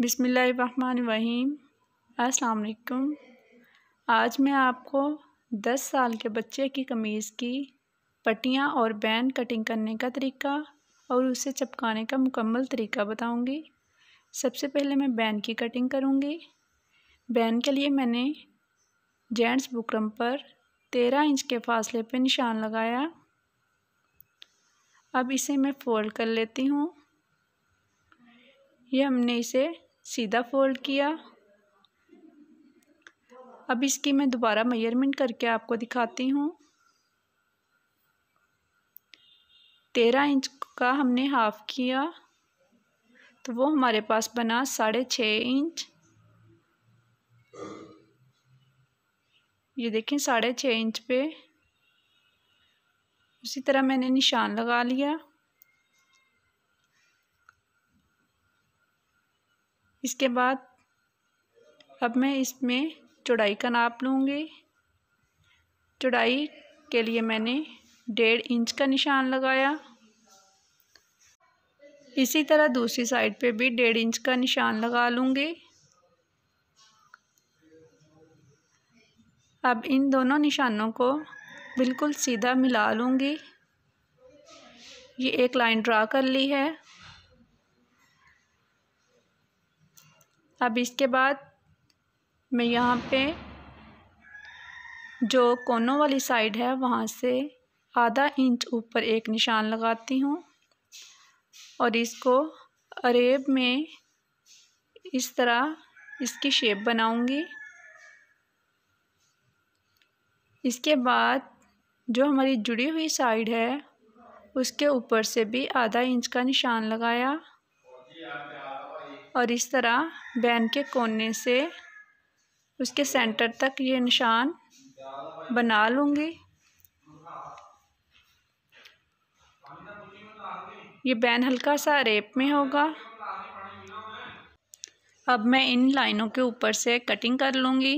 बिसमीम अस्सलाम आज मैं आपको 10 साल के बच्चे की कमीज़ की पट्टियाँ और बैन कटिंग करने का तरीका और उसे चपकाने का मुकम्मल तरीका बताऊंगी सबसे पहले मैं बैन की कटिंग करूंगी बैन के लिए मैंने जेंट्स बुकरम पर 13 इंच के फासले पर निशान लगाया अब इसे मैं फ़ोल्ड कर लेती हूँ ये हमने इसे सीधा फोल्ड किया अब इसकी मैं दोबारा मेजरमेंट करके आपको दिखाती हूँ तेरह इंच का हमने हाफ़ किया तो वो हमारे पास बना साढ़े छः इंच ये देखें साढ़े छः इंच पे उसी तरह मैंने निशान लगा लिया इसके बाद अब मैं इसमें चौड़ाई का नाप लूँगी चौड़ाई के लिए मैंने डेढ़ इंच का निशान लगाया इसी तरह दूसरी साइड पे भी डेढ़ इंच का निशान लगा लूँगी अब इन दोनों निशानों को बिल्कुल सीधा मिला लूँगी ये एक लाइन ड्रा कर ली है अब इसके बाद मैं यहाँ पे जो कोनों वाली साइड है वहाँ से आधा इंच ऊपर एक निशान लगाती हूँ और इसको अरेब में इस तरह इसकी शेप बनाऊंगी इसके बाद जो हमारी जुड़ी हुई साइड है उसके ऊपर से भी आधा इंच का निशान लगाया और इस तरह बैन के कोने से उसके सेंटर तक ये निशान बना लूँगी ये बैन हल्का सा रेप में होगा अब मैं इन लाइनों के ऊपर से कटिंग कर लूँगी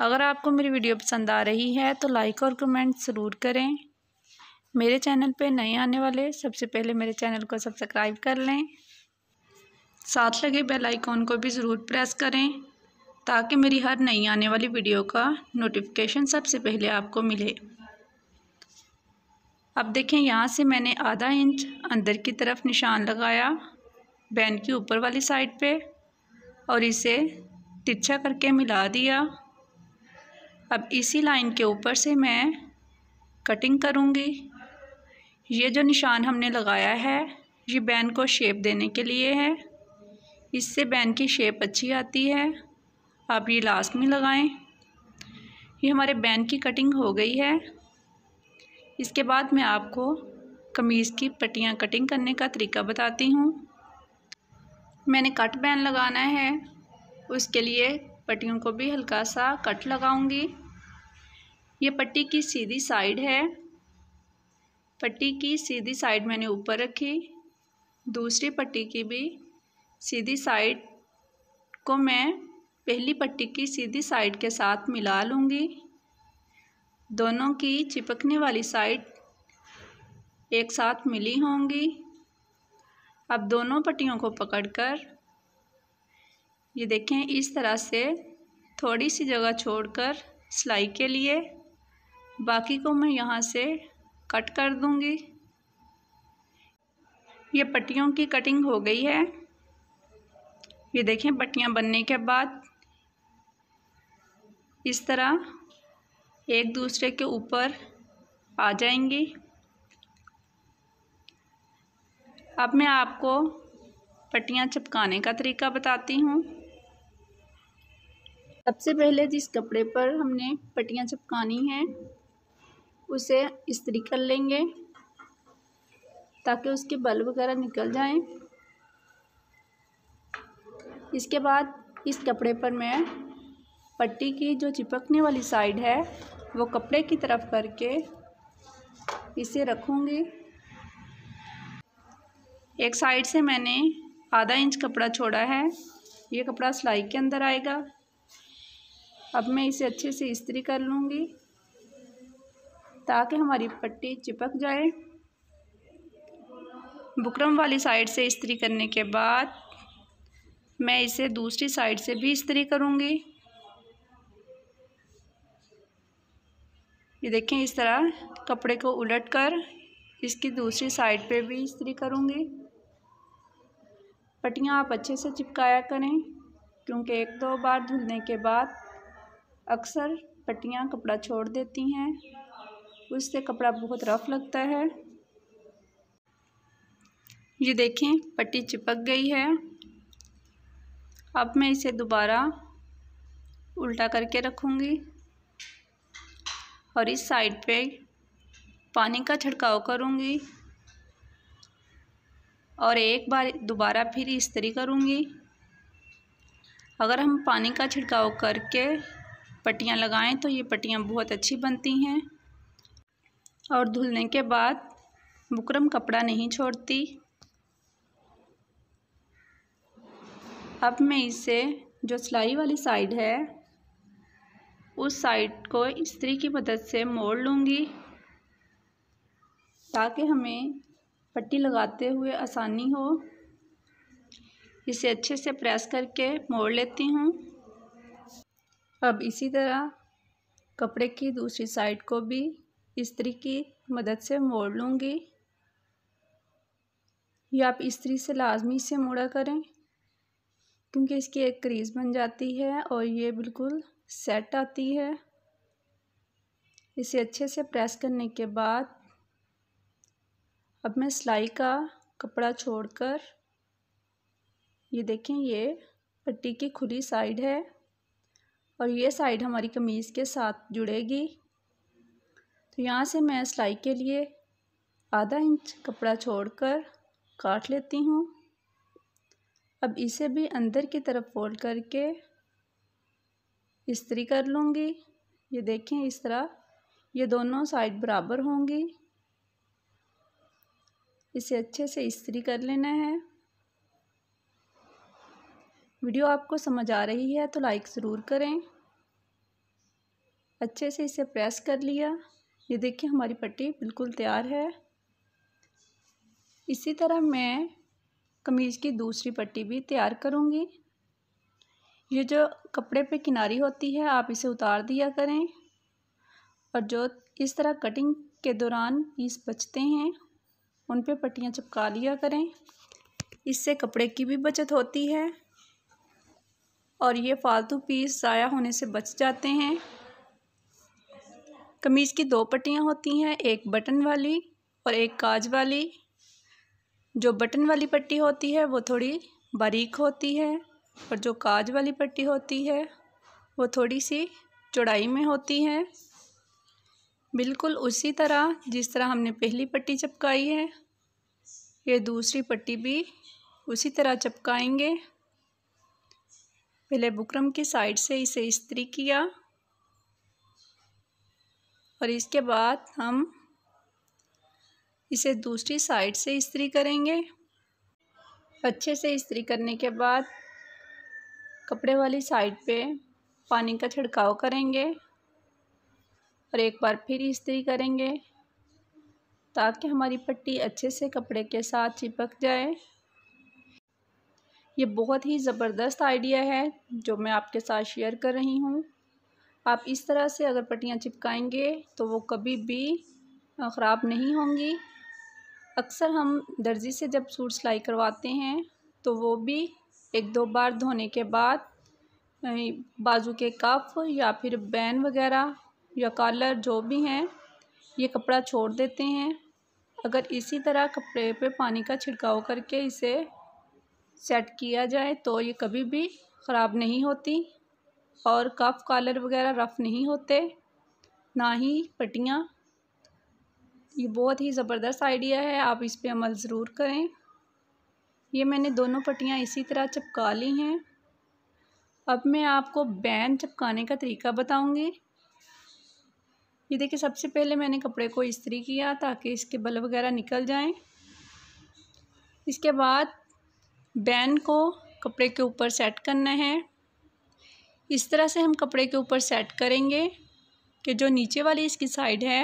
अगर आपको मेरी वीडियो पसंद आ रही है तो लाइक और कमेंट ज़रूर करें मेरे चैनल पे नए आने वाले सबसे पहले मेरे चैनल को सब्सक्राइब कर लें साथ लगे बेल आइकॉन को भी ज़रूर प्रेस करें ताकि मेरी हर नई आने वाली वीडियो का नोटिफिकेशन सबसे पहले आपको मिले अब देखें यहाँ से मैंने आधा इंच अंदर की तरफ निशान लगाया बैन की ऊपर वाली साइड पे और इसे तिरछा करके मिला दिया अब इसी लाइन के ऊपर से मैं कटिंग करूँगी ये जो निशान हमने लगाया है ये बैन को शेप देने के लिए है इससे बैन की शेप अच्छी आती है आप ये लास्ट में लगाएं ये हमारे बैन की कटिंग हो गई है इसके बाद मैं आपको कमीज़ की पट्टियाँ कटिंग करने का तरीका बताती हूँ मैंने कट बैन लगाना है उसके लिए पट्टियों को भी हल्का सा कट लगाऊंगी ये पट्टी की सीधी साइड है पट्टी की सीधी साइड मैंने ऊपर रखी दूसरी पट्टी की भी सीधी साइड को मैं पहली पट्टी की सीधी साइड के साथ मिला लूँगी दोनों की चिपकने वाली साइड एक साथ मिली होंगी अब दोनों पट्टियों को पकड़कर ये देखें इस तरह से थोड़ी सी जगह छोड़कर सिलाई के लिए बाकी को मैं यहाँ से कट कर दूँगी ये पट्टियों की कटिंग हो गई है ये देखें पट्टियाँ बनने के बाद इस तरह एक दूसरे के ऊपर आ जाएंगी अब मैं आपको पट्टियाँ चिपकाने का तरीका बताती हूँ सबसे पहले जिस कपड़े पर हमने पट्टियाँ चिपकानी हैं उसे इस्तरी कर लेंगे ताकि उसके बल वगैरह निकल जाएं इसके बाद इस कपड़े पर मैं पट्टी की जो चिपकने वाली साइड है वो कपड़े की तरफ करके इसे रखूँगी एक साइड से मैंने आधा इंच कपड़ा छोड़ा है ये कपड़ा सिलाई के अंदर आएगा अब मैं इसे अच्छे से इस्त्री कर लूँगी ताकि हमारी पट्टी चिपक जाए बुकरम वाली साइड से इस्त्री करने के बाद मैं इसे दूसरी साइड से भी इस्तरी करूँगी ये देखें इस तरह कपड़े को उलट कर इसकी दूसरी साइड पे भी इस्तरी करूँगी पट्टियाँ आप अच्छे से चिपकाया करें क्योंकि एक दो बार धुलने के बाद अक्सर पट्टियाँ कपड़ा छोड़ देती हैं उससे कपड़ा बहुत रफ लगता है ये देखें पट्टी चिपक गई है अब मैं इसे दोबारा उल्टा करके रखूँगी और इस साइड पे पानी का छिड़काव करूँगी और एक बार दोबारा फिर इस तरी करूँगी अगर हम पानी का छिड़काव करके पट्टियाँ लगाएं तो ये पट्टियाँ बहुत अच्छी बनती हैं और धुलने के बाद बुकरम कपड़ा नहीं छोड़ती अब मैं इसे जो सिलाई वाली साइड है उस साइड को इस्त्री की मदद से मोड़ लूँगी ताकि हमें पट्टी लगाते हुए आसानी हो इसे अच्छे से प्रेस करके मोड़ लेती हूँ अब इसी तरह कपड़े की दूसरी साइड को भी इस्त्री की मदद से मोड़ लूँगी या आप इस्त्री से लाजमी से मोड़ा करें क्योंकि इसकी एक क्रीज़ बन जाती है और ये बिल्कुल सेट आती है इसे अच्छे से प्रेस करने के बाद अब मैं सिलाई का कपड़ा छोड़कर ये देखें ये पट्टी की खुली साइड है और ये साइड हमारी कमीज़ के साथ जुड़ेगी तो यहाँ से मैं सिलाई के लिए आधा इंच कपड़ा छोड़कर काट लेती हूँ अब इसे भी अंदर की तरफ फोल्ड करके इस्त्री कर लूँगी ये देखें इस तरह ये दोनों साइड बराबर होंगी इसे अच्छे से इस्त्री कर लेना है वीडियो आपको समझ आ रही है तो लाइक ज़रूर करें अच्छे से इसे प्रेस कर लिया ये देखिए हमारी पट्टी बिल्कुल तैयार है इसी तरह मैं कमीज़ की दूसरी पट्टी भी तैयार करूँगी ये जो कपड़े पे किनारी होती है आप इसे उतार दिया करें और जो इस तरह कटिंग के दौरान पीस बचते हैं उन पे पट्टियाँ चिपका लिया करें इससे कपड़े की भी बचत होती है और ये फालतू पीस ज़ाया होने से बच जाते हैं कमीज़ की दो पट्टियाँ होती हैं एक बटन वाली और एक काज वाली जो बटन वाली पट्टी होती है वो थोड़ी बारीक होती है और जो काज वाली पट्टी होती है वो थोड़ी सी चौड़ाई में होती है बिल्कुल उसी तरह जिस तरह हमने पहली पट्टी चपकाई है ये दूसरी पट्टी भी उसी तरह चपकाएंगे पहले बुकरम की साइड से इसे इस्त्री किया और इसके बाद हम इसे दूसरी साइड से इस्त्री करेंगे अच्छे से इस्त्री करने के बाद कपड़े वाली साइड पे पानी का छिड़काव करेंगे और एक बार फिर इस्त्री करेंगे ताकि हमारी पट्टी अच्छे से कपड़े के साथ चिपक जाए ये बहुत ही ज़बरदस्त आइडिया है जो मैं आपके साथ शेयर कर रही हूँ आप इस तरह से अगर पट्टियाँ चिपकाएंगे तो वो कभी भी ख़राब नहीं होंगी अक्सर हम दर्जी से जब सूट सिलाई करवाते हैं तो वो भी एक दो बार धोने के बाद बाजू के कफ या फिर बैन वगैरह या कॉलर जो भी हैं ये कपड़ा छोड़ देते हैं अगर इसी तरह कपड़े पे पानी का छिड़काव करके इसे सेट किया जाए तो ये कभी भी ख़राब नहीं होती और कफ कॉलर वगैरह रफ़ नहीं होते ना ही पटियाँ ये बहुत ही ज़बरदस्त आइडिया है आप इस पर अमल ज़रूर करें ये मैंने दोनों पट्टियाँ इसी तरह चिपका ली हैं अब मैं आपको बैन चिपकाने का तरीका बताऊंगी ये देखिए सबसे पहले मैंने कपड़े को इस्त्री किया ताकि इसके बल वगैरह निकल जाएं इसके बाद बैन को कपड़े के ऊपर सेट करना है इस तरह से हम कपड़े के ऊपर सेट करेंगे कि जो नीचे वाली इसकी साइड है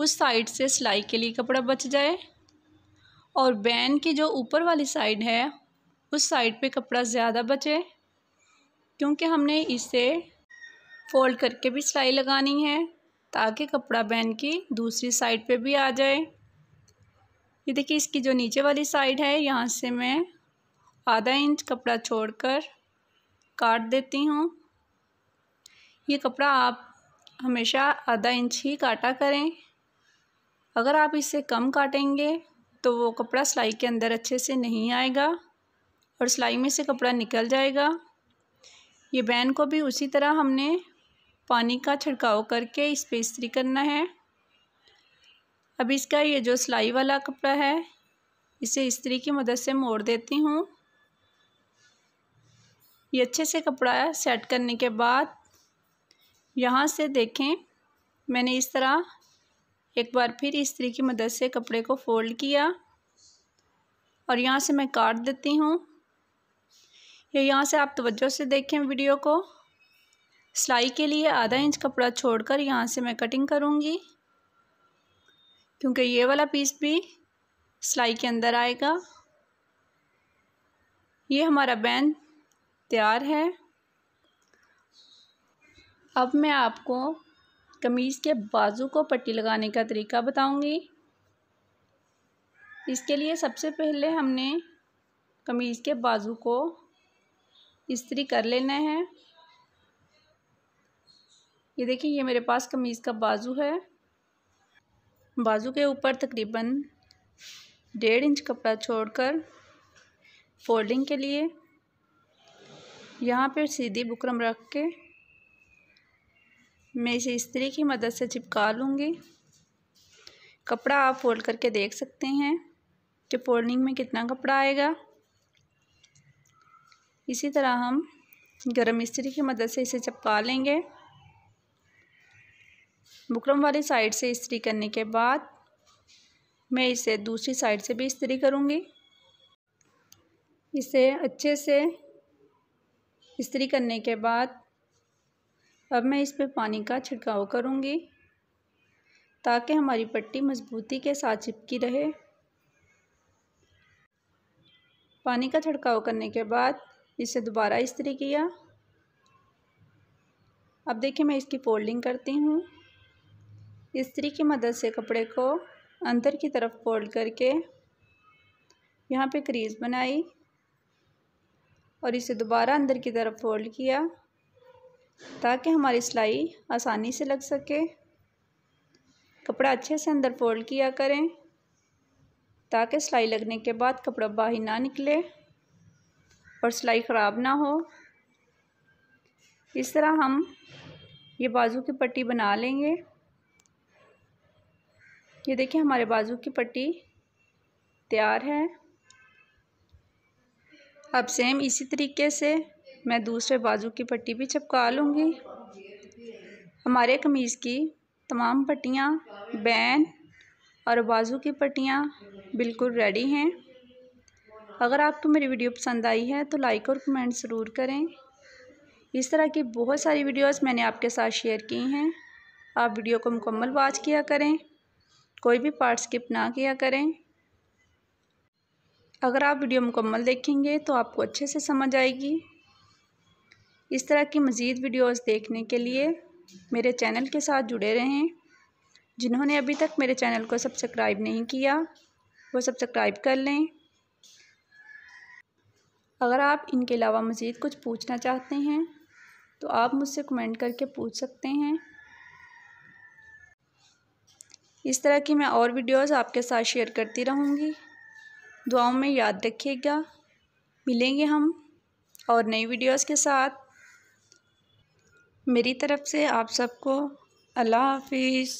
उस साइड से सिलाई के लिए कपड़ा बच जाए और बैन की जो ऊपर वाली साइड है उस साइड पे कपड़ा ज़्यादा बचे क्योंकि हमने इसे फोल्ड करके भी सिलाई लगानी है ताकि कपड़ा बैन की दूसरी साइड पे भी आ जाए ये देखिए इसकी जो नीचे वाली साइड है यहाँ से मैं आधा इंच कपड़ा छोड़कर काट देती हूँ ये कपड़ा आप हमेशा आधा इंच ही काटा करें अगर आप इसे कम काटेंगे तो वो कपड़ा सिलाई के अंदर अच्छे से नहीं आएगा और सिलाई में से कपड़ा निकल जाएगा ये बैन को भी उसी तरह हमने पानी का छिड़काव करके इस पर इस्त्री करना है अब इसका ये जो सिलाई वाला कपड़ा है इसे इस्त्री की मदद से मोड़ देती हूँ ये अच्छे से कपड़ा सेट करने के बाद यहाँ से देखें मैंने इस तरह एक बार फिर इस्त्री की मदद से कपड़े को फोल्ड किया और यहाँ से मैं काट देती हूँ ये यहाँ से आप तवज्जो से देखें वीडियो को सिलाई के लिए आधा इंच कपड़ा छोड़कर यहाँ से मैं कटिंग करूँगी क्योंकि ये वाला पीस भी सिलाई के अंदर आएगा ये हमारा बैन तैयार है अब मैं आपको कमीज़ के बाजू को पट्टी लगाने का तरीका बताऊंगी इसके लिए सबसे पहले हमने कमीज़ के बाजू को इस्त्री कर लेना है ये देखिए ये मेरे पास कमीज़ का बाजू है बाजू के ऊपर तकरीबन डेढ़ इंच कपड़ा छोड़कर फोल्डिंग के लिए यहाँ पर सीधी बुकरम रख के मैं इसे इस्त्री की मदद से चिपका लूँगी कपड़ा आप फोल्ड करके देख सकते हैं कि फोल्डिंग में कितना कपड़ा आएगा इसी तरह हम गर्म इस्तरी की मदद से इसे चिपका लेंगे बुकरम वाली साइड से इस्तरी करने के बाद मैं इसे दूसरी साइड से भी इस्तरी करूँगी इसे अच्छे से इस्तरी करने के बाद अब मैं इस पर पानी का छिड़काव करूँगी ताकि हमारी पट्टी मज़बूती के साथ चिपकी रहे पानी का छिड़काव करने के बाद इसे दोबारा इस्तरी किया अब देखिए मैं इसकी फोल्डिंग करती हूँ इस्त्री की मदद से कपड़े को अंदर की तरफ फोल्ड करके यहाँ पे क्रीज बनाई और इसे दोबारा अंदर की तरफ फोल्ड किया ताकि हमारी सिलाई आसानी से लग सके कपड़ा अच्छे से अंदर फोल्ड किया करें ताकि सिलाई लगने के बाद कपड़ा बाहर ना निकले और सिलाई ख़राब ना हो इस तरह हम ये बाजू की पट्टी बना लेंगे ये देखिए हमारे बाजू की पट्टी तैयार है अब सेम इसी तरीके से मैं दूसरे बाजू की पट्टी भी चिपका लूँगी हमारे कमीज़ की तमाम पट्टियाँ बैन और बाजू की पट्टियाँ बिल्कुल रेडी हैं अगर आपको मेरी वीडियो पसंद आई है तो लाइक और कमेंट ज़रूर करें इस तरह की बहुत सारी वीडियोस मैंने आपके साथ शेयर की हैं आप वीडियो को मुकम्मल वाच किया करें कोई भी पार्ट स्किप ना किया करें अगर आप वीडियो मुकम्मल देखेंगे तो आपको अच्छे से समझ आएगी इस तरह की मज़ीद वीडियोस देखने के लिए मेरे चैनल के साथ जुड़े रहें जिन्होंने अभी तक मेरे चैनल को सब्सक्राइब नहीं किया वो सब्सक्राइब कर लें अगर आप इनके अलावा मज़ीद कुछ पूछना चाहते हैं तो आप मुझसे कमेंट करके पूछ सकते हैं इस तरह की मैं और वीडियोस आपके साथ शेयर करती रहूँगी दुआओं में याद रखिएगा मिलेंगे हम और नई वीडियोस के साथ मेरी तरफ़ से आप सबको अल्लाह हाफिज़